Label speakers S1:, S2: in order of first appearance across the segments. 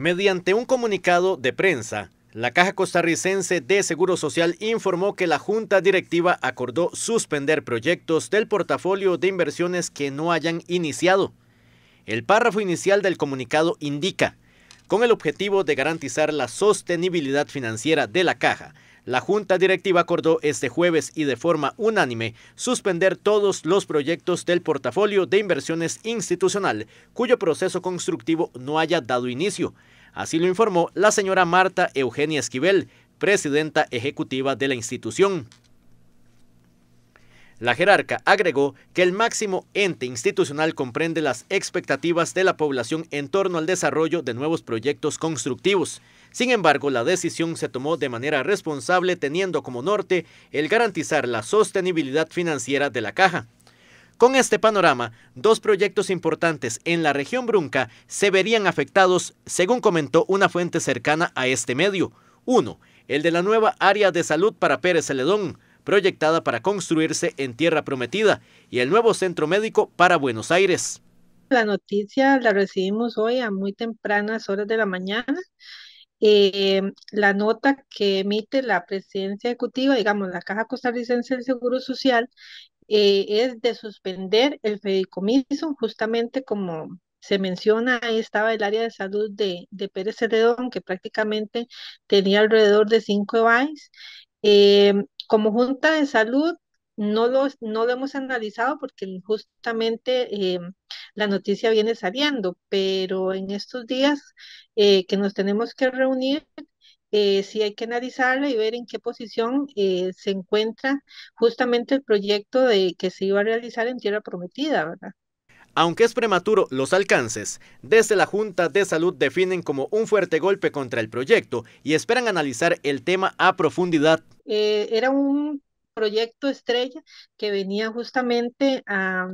S1: Mediante un comunicado de prensa, la Caja Costarricense de Seguro Social informó que la Junta Directiva acordó suspender proyectos del portafolio de inversiones que no hayan iniciado. El párrafo inicial del comunicado indica, con el objetivo de garantizar la sostenibilidad financiera de la Caja, la Junta Directiva acordó este jueves y de forma unánime suspender todos los proyectos del portafolio de inversiones institucional cuyo proceso constructivo no haya dado inicio. Así lo informó la señora Marta Eugenia Esquivel, presidenta ejecutiva de la institución. La jerarca agregó que el máximo ente institucional comprende las expectativas de la población en torno al desarrollo de nuevos proyectos constructivos. Sin embargo, la decisión se tomó de manera responsable teniendo como norte el garantizar la sostenibilidad financiera de la caja. Con este panorama, dos proyectos importantes en la región Brunca se verían afectados, según comentó una fuente cercana a este medio. Uno, el de la nueva área de salud para Pérez Celedón, proyectada para construirse en Tierra Prometida y el nuevo centro médico para Buenos Aires.
S2: La noticia la recibimos hoy a muy tempranas horas de la mañana. Eh, la nota que emite la presidencia ejecutiva, digamos, la Caja Costarricense del Seguro Social, eh, es de suspender el Fedicomiso, justamente como se menciona, ahí estaba el área de salud de, de Pérez Celedón, que prácticamente tenía alrededor de cinco EBAIS como Junta de Salud no lo, no lo hemos analizado porque justamente eh, la noticia viene saliendo, pero en estos días eh, que nos tenemos que reunir, eh, sí hay que analizarla y ver en qué posición eh, se encuentra justamente el proyecto de que se iba a realizar en Tierra Prometida,
S1: ¿verdad? Aunque es prematuro, los alcances desde la Junta de Salud definen como un fuerte golpe contra el proyecto y esperan analizar el tema a profundidad.
S2: Eh, era un proyecto estrella que venía justamente a,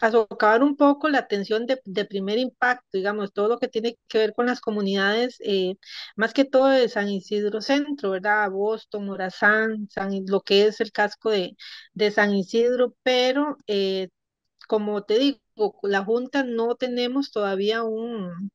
S2: a socavar un poco la atención de, primer impacto, digamos, todo lo que tiene que ver con las comunidades, eh, más que todo de San Isidro Centro, ¿verdad? Boston, Morazán, lo que es el casco de, de San Isidro, pero... Eh, como te digo, la Junta no tenemos todavía un,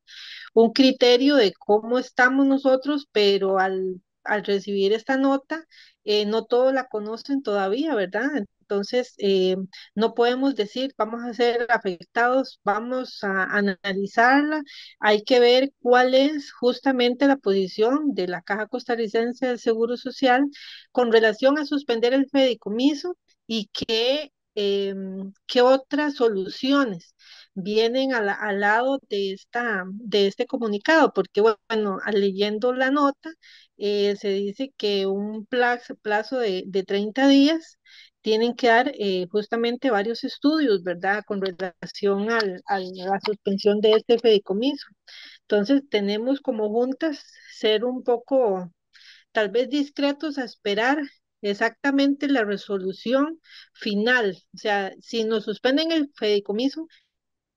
S2: criterio de cómo estamos nosotros, pero al, recibir esta nota, eh, no todos la conocen todavía, ¿verdad? Entonces, eh, no podemos decir vamos a ser afectados, vamos a analizarla. Hay que ver cuál es justamente la posición de la Caja Costarricense del Seguro Social con relación a suspender el fideicomiso y qué Em, ¿qué otras soluciones vienen al, lado de, esta, de este comunicado? Porque, bueno, leyendo la nota, eh, se dice que un plazo, plazo de, de 30 días tienen que dar eh, justamente varios estudios, ¿verdad?, con relación a la suspensión de este fideicomiso. Entonces, tenemos como juntas ser un poco, tal vez discretos a esperar exactamente la resolución final. O sea, si nos suspenden el fideicomiso,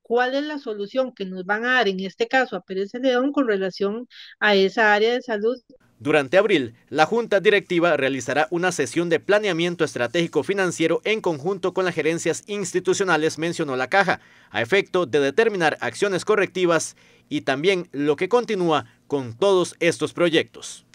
S2: ¿cuál es la solución que nos van a dar, en este caso a Pérez León, con relación a esa área de salud?
S1: Durante abril, la Junta Directiva realizará una sesión de planeamiento estratégico financiero en conjunto con las gerencias institucionales, mencionó la Caja, a efecto de determinar acciones correctivas y también lo que continúa con todos estos proyectos.